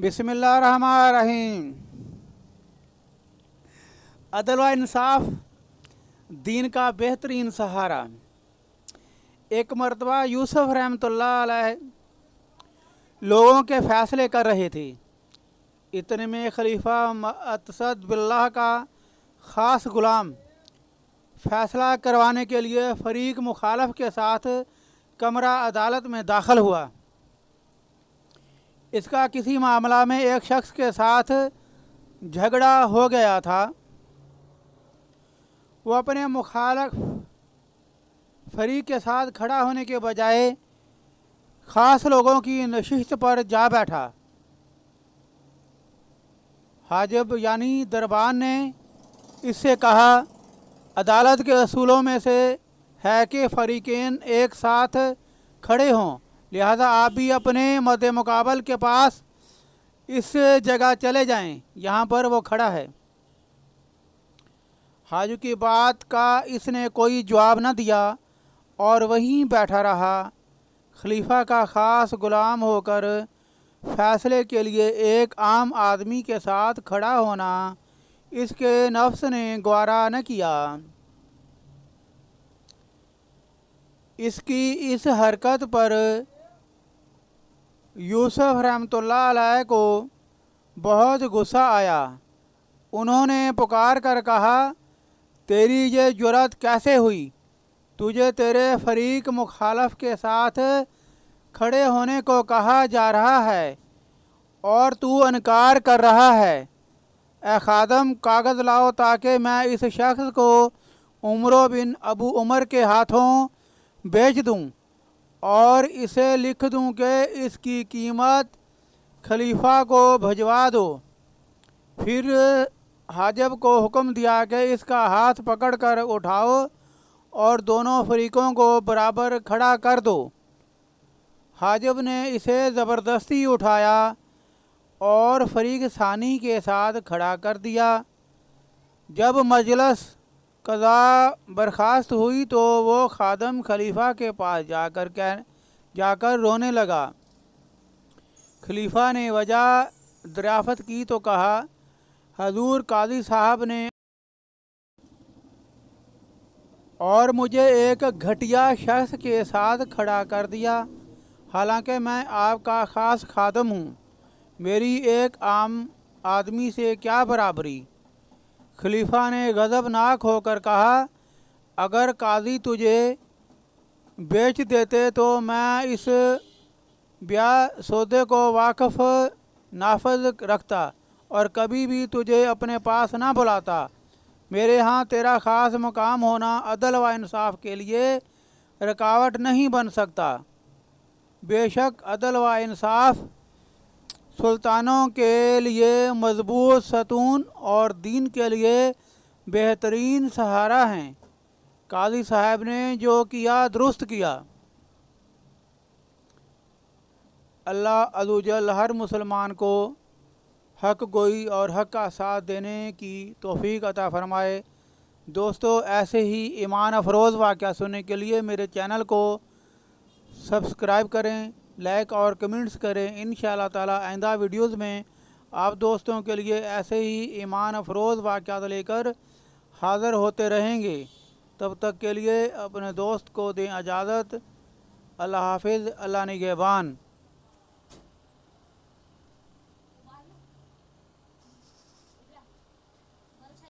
बिसमीम अदल इंसाफ दीन का बेहतरीन सहारा एक मरतबा यूसुफ रहमत लोगों के फ़ैसले कर रहे थे इतने में खलीफा मतसद बिल्ला का ख़ास ग़ुलाम फ़ैसला करवाने के लिए फ़रीक मुखालफ के साथ कमरा अदालत में दाखिल हुआ इसका किसी मामला में एक शख्स के साथ झगड़ा हो गया था वो अपने मुखालफ फरीक के साथ खड़ा होने के बजाय ख़ास लोगों की नशिस्त पर जा बैठा हाजब यानी दरबान ने इससे कहा अदालत के असूलों में से है कि फ़रीकेन एक साथ खड़े हों लिहाजा आप भी अपने मद मुकाबल के पास इस जगह चले जाएं यहाँ पर वो खड़ा है हाजू की बात का इसने कोई जवाब न दिया और वहीं बैठा रहा खलीफा का ख़ास ग़ुलाम होकर फ़ैसले के लिए एक आम आदमी के साथ खड़ा होना इसके नफ्स ने गवारा न किया इसकी इस हरकत पर यूसुफ रहमतुल्लाह को बहुत गुस्सा आया उन्होंने पुकार कर कहा तेरी ये जुरात कैसे हुई तुझे तेरे फरीक मुखालफ के साथ खड़े होने को कहा जा रहा है और तू इनकार कर रहा है ए खादम कागज़ लाओ ताकि मैं इस शख्स को उमरों बिन अबू उमर के हाथों बेच दूँ और इसे लिख दूं कि इसकी कीमत खलीफा को भजवा दो फिर हाजब को हुक्म दिया कि इसका हाथ पकड़कर उठाओ और दोनों फरीकों को बराबर खड़ा कर दो हाजब ने इसे ज़बरदस्ती उठाया और फरीक सानी के साथ खड़ा कर दिया जब मजलस कज़ा बर्खास्त हुई तो वो खादम खलीफा के पास जाकर कह जाकर रोने लगा खलीफा ने वजह दरियाफ़त की तो कहा हजूर काजी साहब ने और मुझे एक घटिया शख्स के साथ खड़ा कर दिया हालांकि मैं आपका ख़ास खादम हूँ मेरी एक आम आदमी से क्या बराबरी खलीफा ने गज़बनाक होकर कहा अगर काजी तुझे बेच देते तो मैं इस ब्याह सौदे को वाकफ़ नाफज रखता और कभी भी तुझे अपने पास ना बुलाता मेरे यहाँ तेरा ख़ास मुकाम होना अदल व इंसाफ के लिए रुकावट नहीं बन सकता बेशक अदल व इंसाफ़ सुल्तानों के लिए मजबूत सतून और दीन के लिए बेहतरीन सहारा हैं काजी साहब ने जो किया दुरुस्त किया अल्लाह अजूजल हर मुसलमान को हक गोई और हक का साथ देने की तोफ़ी अता फ़रमाए दोस्तों ऐसे ही ईमान अफरोज़ वाक़ सुनने के लिए मेरे चैनल को सब्सक्राइब करें लाइक और कमेंट्स करें इन ताला आइंदा वीडियोज़ में आप दोस्तों के लिए ऐसे ही ईमान अफरोज़ वाक़ लेकर हाज़र होते रहेंगे तब तक के लिए अपने दोस्त को दें इजाज़त अल्लाह हाफिज़ अल्लाह निगहबान